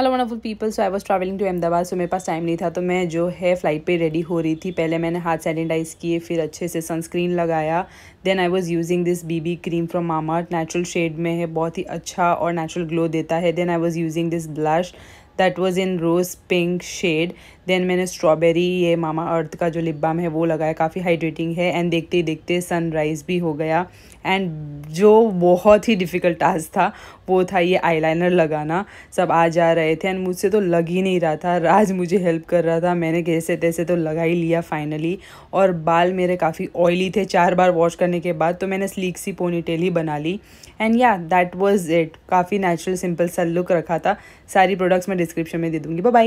hello wonderful people so I was travelling to Ahmedabad so मेरे पास time नहीं था तो मैं जो है फ़्लाइट पे रेडी हो रही थी पहले मैंने हाथ सैनिटाइज किए फिर अच्छे से सनस्क्रीन लगाया then I was using this BB cream from mama natural shade में है बहुत ही अच्छा और नेचुरल ग्लो देता है then I was using this blush that was in rose pink shade then मैंने स्ट्रॉबेरी ये मामा अर्थ का जो लिप बाम है वो लगाया काफ़ी हाइड्रेटिंग है एंड देखते ही देखते सनराइज़ भी हो गया एंड जो बहुत ही डिफ़िकल्ट टास्क था वो था ये आईलाइनर लगाना सब आ जा रहे थे एंड मुझसे तो लग ही नहीं रहा था राज मुझे हेल्प कर रहा था मैंने कैसे तैसे तो लगा ही लिया फाइनली और बाल मेरे काफ़ी ऑयली थे चार बार वॉश करने के बाद तो मैंने स्लीक सी पोनी टेल ही बना ली एंड या दैट वॉज इट काफ़ी नेचुरल सिंपल सा लुक रखा था सारी प्रोडक्ट्स मैं डिस्क्रिप्शन में दे दूँगी बाय